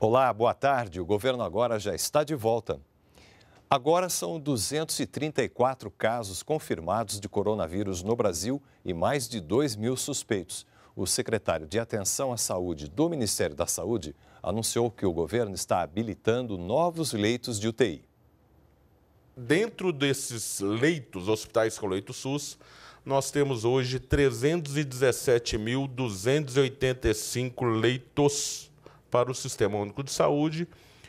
Olá, boa tarde. O governo agora já está de volta. Agora são 234 casos confirmados de coronavírus no Brasil e mais de 2 mil suspeitos. O secretário de Atenção à Saúde do Ministério da Saúde anunciou que o governo está habilitando novos leitos de UTI. Dentro desses leitos, hospitais com leito SUS, nós temos hoje 317.285 leitos para o Sistema Único de Saúde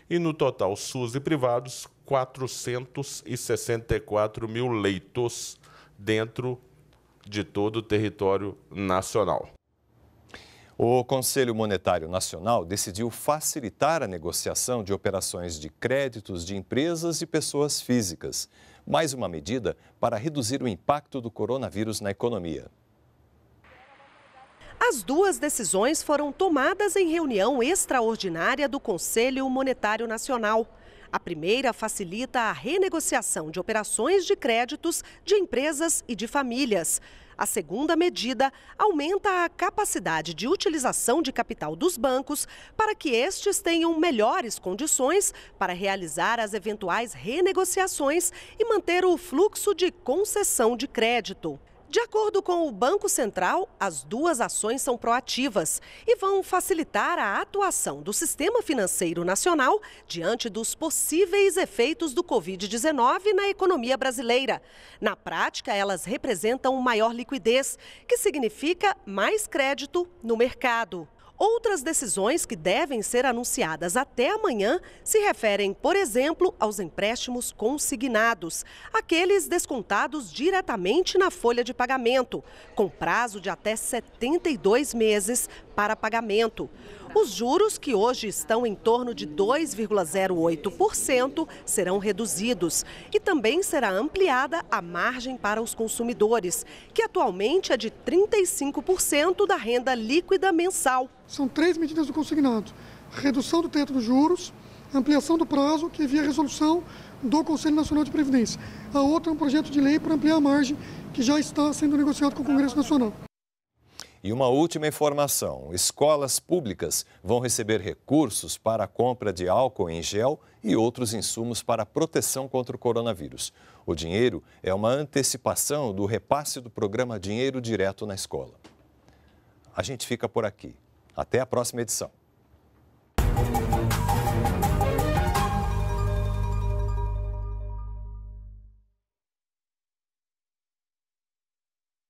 e, no total, SUS e privados, 464 mil leitos dentro de todo o território nacional. O Conselho Monetário Nacional decidiu facilitar a negociação de operações de créditos de empresas e pessoas físicas. Mais uma medida para reduzir o impacto do coronavírus na economia. As duas decisões foram tomadas em reunião extraordinária do Conselho Monetário Nacional. A primeira facilita a renegociação de operações de créditos de empresas e de famílias. A segunda medida aumenta a capacidade de utilização de capital dos bancos para que estes tenham melhores condições para realizar as eventuais renegociações e manter o fluxo de concessão de crédito. De acordo com o Banco Central, as duas ações são proativas e vão facilitar a atuação do sistema financeiro nacional diante dos possíveis efeitos do Covid-19 na economia brasileira. Na prática, elas representam maior liquidez, que significa mais crédito no mercado. Outras decisões que devem ser anunciadas até amanhã se referem, por exemplo, aos empréstimos consignados, aqueles descontados diretamente na folha de pagamento, com prazo de até 72 meses para pagamento. Os juros, que hoje estão em torno de 2,08%, serão reduzidos e também será ampliada a margem para os consumidores, que atualmente é de 35% da renda líquida mensal. São três medidas do consignado: redução do teto dos juros, ampliação do prazo, que via resolução do Conselho Nacional de Previdência. A outra é um projeto de lei para ampliar a margem, que já está sendo negociado com o Congresso Nacional. E uma última informação: escolas públicas vão receber recursos para a compra de álcool em gel e outros insumos para proteção contra o coronavírus. O dinheiro é uma antecipação do repasse do programa Dinheiro Direto na Escola. A gente fica por aqui. Até a próxima edição.